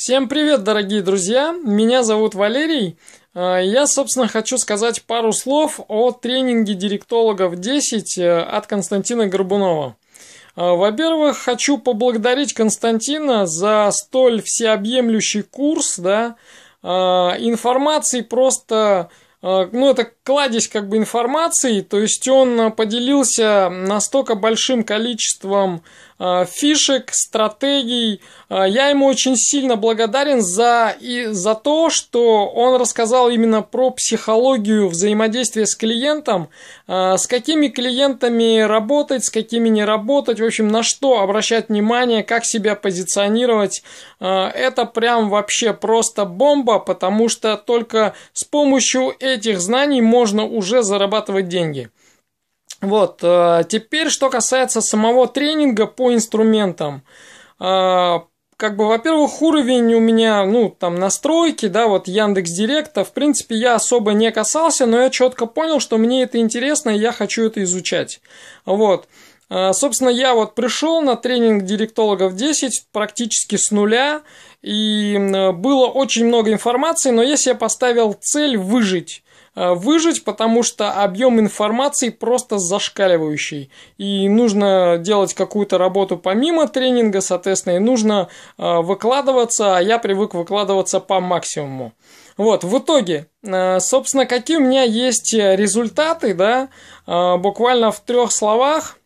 Всем привет, дорогие друзья! Меня зовут Валерий. А, я, собственно, хочу сказать пару слов о тренинге директологов 10 э, от Константина Горбунова. А, во-первых, хочу поблагодарить Константина за столь всеобъемлющий курс, да, а, информации просто ну, это кладезь как бы информации, то есть он поделился настолько большим количеством Э, фишек, стратегий. Э, я ему очень сильно благодарен за, и за то, что он рассказал именно про психологию взаимодействия с клиентом, э, с какими клиентами работать, с какими не работать, в общем, на что обращать внимание, как себя позиционировать. Это прям вообще просто бомба, потому что только с помощью этих знаний можно уже зарабатывать деньги. Вот, э, теперь, что касается самого тренинга по инструментам. Э, как бы, во-первых, уровень у меня, ну, там, настройки, да, вот Яндекс Директа, в принципе, я особо не касался, но я четко понял, что мне это интересно, и я хочу это изучать. Вот. Э, собственно, я вот пришел на тренинг директологов 10 практически с нуля, и было очень много информации, но я себе поставил цель выжить. Э, выжить, потому что объем информации просто зашкаливающий. И нужно делать какую-то работу помимо тренинга, соответственно, и нужно э, выкладываться, а я привык выкладываться по максимуму. Вот, в итоге, э, собственно, какие у меня есть результаты, да, буквально в трех словах.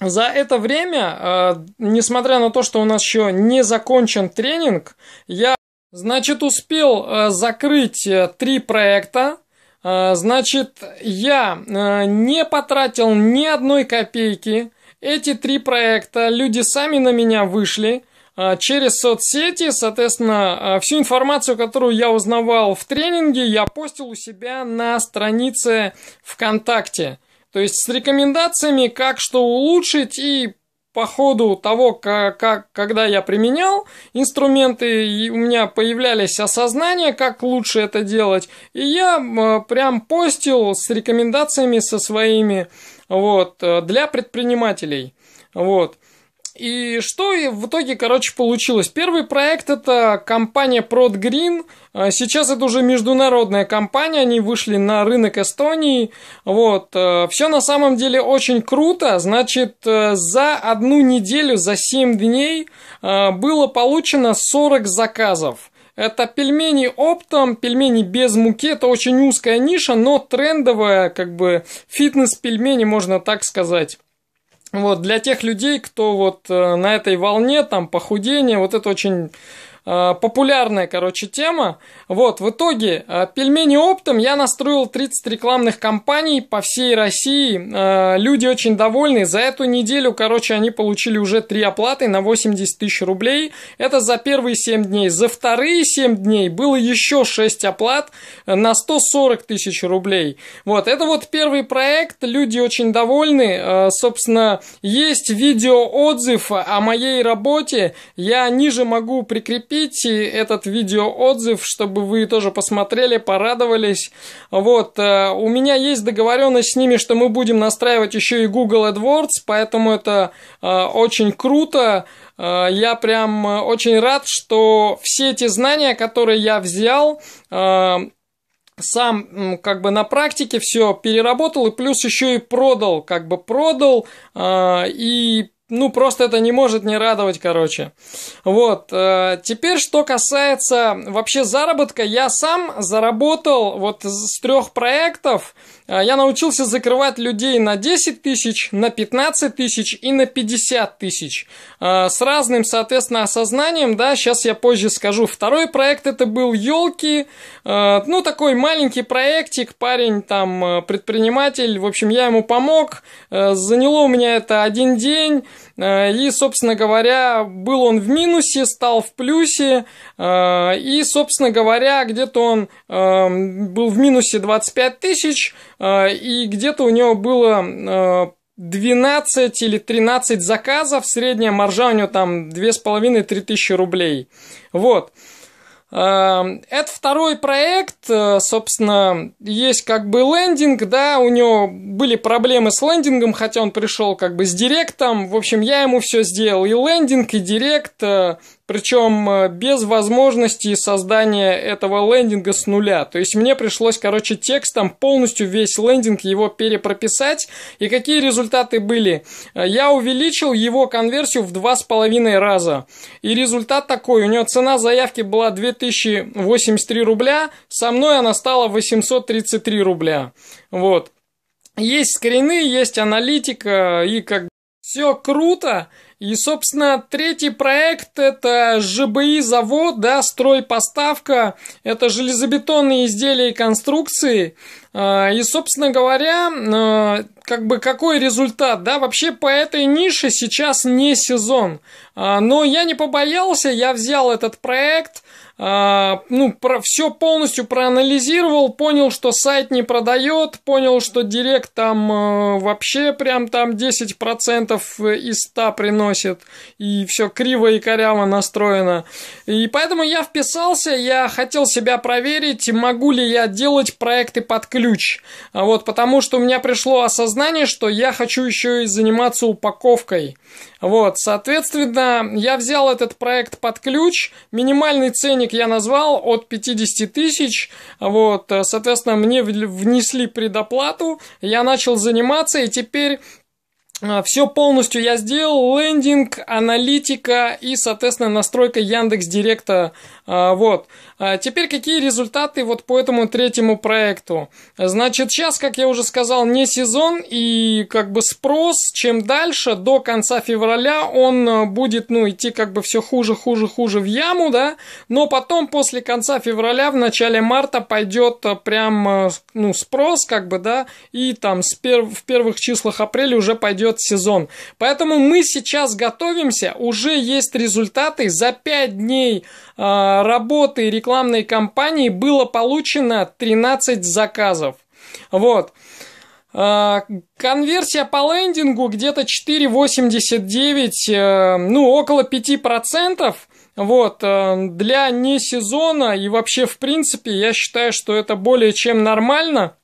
За это время, несмотря на то, что у нас еще не закончен тренинг, я, значит, успел закрыть три проекта, а, значит, я а, не потратил ни одной копейки. Эти три проекта, люди сами на меня вышли а, через соцсети, соответственно, всю информацию, которую я узнавал в тренинге, я постил у себя на странице ВКонтакте. То есть с рекомендациями, как что улучшить и по ходу того, как, как, когда я применял инструменты, и у меня появлялись осознания, как лучше это делать. И я э, прям постил с рекомендациями со своими вот, э, для предпринимателей. Вот. И что в итоге, короче, получилось? Первый проект это компания ProdGreen. А сейчас это уже международная компания, они вышли на рынок Эстонии. Вот. Э, Все на самом деле очень круто. Значит, э, за одну неделю, за 7 дней э, было получено 40 заказов. Это пельмени оптом, пельмени без муки. Это очень узкая ниша, но трендовая, как бы фитнес-пельмени, можно так сказать. Вот, для тех людей, кто вот э, на этой волне, там, похудение, вот это очень Э, популярная, короче, тема. Вот, в итоге, э, пельмени оптом я настроил 30 рекламных кампаний по всей России. Э, люди очень довольны. За эту неделю, короче, они получили уже 3 оплаты на 80 тысяч рублей. Это за первые 7 дней. За вторые 7 дней было еще 6 оплат на 140 тысяч рублей. Вот, это вот первый проект. Люди очень довольны. Собственно, есть видео отзыв о моей работе. Я ниже могу прикрепить Закрепите этот видеоотзыв, чтобы вы тоже посмотрели, порадовались. Вот, э, у меня есть договоренность с ними, что мы будем настраивать еще и Google AdWords, поэтому это э, очень круто. Э, я прям очень рад, что все эти знания, которые я взял, сам как бы на практике все переработал и плюс еще и продал, как бы продал э, и ну, просто это не может не радовать, короче. Вот. Э, теперь, что касается вообще заработка, я сам заработал вот с трех проектов. Э, я научился закрывать людей на 10 тысяч, на 15 тысяч и на 50 тысяч. Э, с разным, соответственно, осознанием, да, сейчас я позже скажу. Второй проект это был елки, ну, такой маленький проектик, парень там предприниматель, в общем, я ему помог, заняло у меня это один день, Э, и, собственно говоря, был он в минусе, стал в плюсе. Э, и, собственно говоря, где-то он э, был в минусе 25 тысяч, и где-то у него было 12 или 13 заказов, средняя маржа у него там 2,5-3 тысячи рублей. Вот. Эм, это второй проект, э, собственно, есть как бы лендинг, да, у него были проблемы с лендингом, хотя он пришел как бы с директом, в общем, я ему все сделал, и лендинг, и директ, э, причем э, без возможности создания этого лендинга с нуля. То есть мне пришлось, короче, текстом полностью весь лендинг его перепрописать. И какие результаты были? Я увеличил его конверсию в 2,5 раза. И результат такой, у него цена заявки была 2000 2083 рубля, со мной она стала 833 рубля. Вот. Есть скрины, есть аналитика, и как все круто. И, собственно, третий проект – это ЖБИ-завод, да, стройпоставка. Это железобетонные изделия и конструкции. А, и, собственно говоря, э, как бы какой результат, да, вообще по этой нише сейчас не сезон. А, но я не побоялся, я взял этот проект, а, ну, про, все полностью проанализировал, понял, что сайт не продает, понял, что директ там э, вообще прям там 10% из 100 приносит, и все криво и коряво настроено. И поэтому я вписался, я хотел себя проверить, могу ли я делать проекты под ключ ключ. А вот потому что у меня пришло осознание, что я хочу еще и заниматься упаковкой. Вот, соответственно, я взял этот проект под ключ. Минимальный ценник я назвал от 50 тысяч. Вот, соответственно, мне внесли предоплату. Я начал заниматься, и теперь а, все полностью я сделал, лендинг, аналитика и, соответственно, настройка Яндекс Директа. А, вот. А, теперь какие результаты вот по этому третьему проекту? Значит, сейчас, как я уже сказал, не сезон и как бы спрос, чем дальше, до конца февраля он будет, ну, идти как бы все хуже, хуже, хуже в яму, да, но потом после конца февраля, в начале марта пойдет прям, ну, спрос, как бы, да, и там с пер... в первых числах апреля уже пойдет идет сезон. Поэтому мы сейчас готовимся, уже есть результаты. За 5 дней э, работы рекламной кампании было получено 13 заказов. Вот. А, конверсия по лендингу где-то 4,89, э, ну, около 5%. Вот, э, для не сезона и вообще, в принципе, я считаю, что это более чем нормально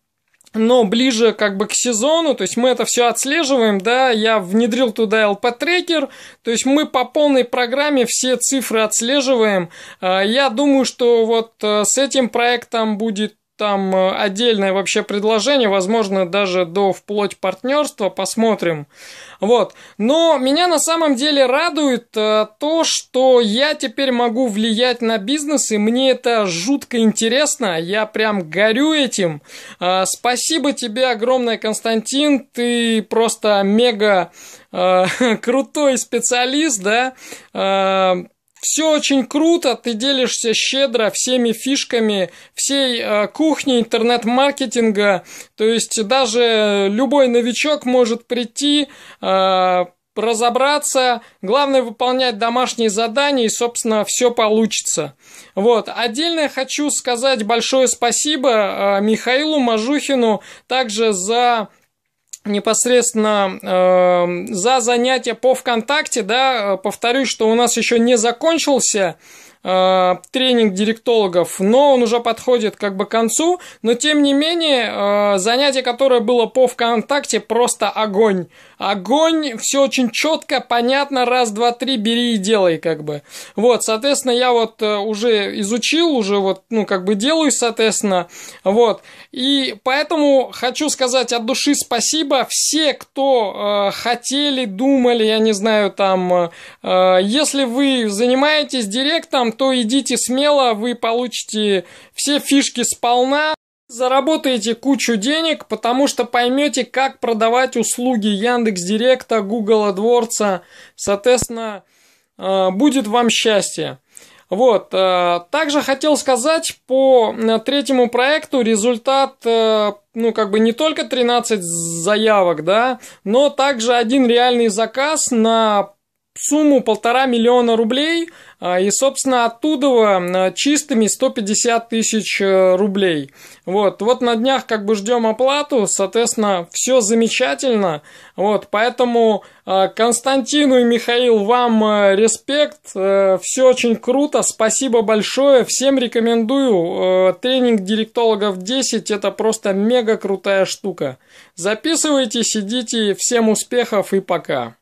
но ближе как бы к сезону, то есть мы это все отслеживаем, да, я внедрил туда LP-трекер, то есть мы по полной программе все цифры отслеживаем. А, я думаю, что вот э, с этим проектом будет там э, отдельное вообще предложение, возможно, даже до вплоть партнерства, посмотрим. Вот. Но меня на самом деле радует э, то, что я теперь могу влиять на бизнес, и мне это жутко интересно. Я прям горю этим. Э, спасибо тебе огромное, Константин. Ты просто мега крутой специалист, да все очень круто, ты делишься щедро всеми фишками всей э, кухни интернет-маркетинга. То есть даже любой новичок может прийти, э, разобраться, главное выполнять домашние задания и, собственно, все получится. Вот. Отдельно хочу сказать большое спасибо э, Михаилу Мажухину также за непосредственно э, за занятия по ВКонтакте, да, э, повторюсь, что у нас еще не закончился Э, тренинг директологов, но он уже подходит как бы к концу. Но тем не менее, э, занятие, которое было по ВКонтакте, просто огонь. Огонь, все очень четко, понятно, раз, два, три, бери и делай как бы. Вот, соответственно, я вот э, уже изучил, уже вот, ну, как бы делаю, соответственно, вот. И поэтому хочу сказать от души спасибо все, кто э, хотели, думали, я не знаю, там, э, э если вы занимаетесь директом, там, то идите смело, вы получите все фишки сполна, заработаете кучу денег, потому что поймете, как продавать услуги Яндекс Директа, Google AdWords, соответственно, э, будет вам счастье. Вот. Э, также хотел сказать по э, третьему проекту результат, ну, как бы не только 13 заявок, да, но также один реальный заказ на сумму полтора миллиона рублей, а, и, собственно, оттуда а, чистыми 150 тысяч э, рублей. Вот, вот на днях как бы ждем оплату, соответственно, все замечательно. Вот, поэтому а, Константину и Михаил, вам э, респект, э, все очень круто, спасибо большое, всем рекомендую, тренинг директологов 10, это просто мега крутая штука. Записывайтесь, идите, всем успехов и пока.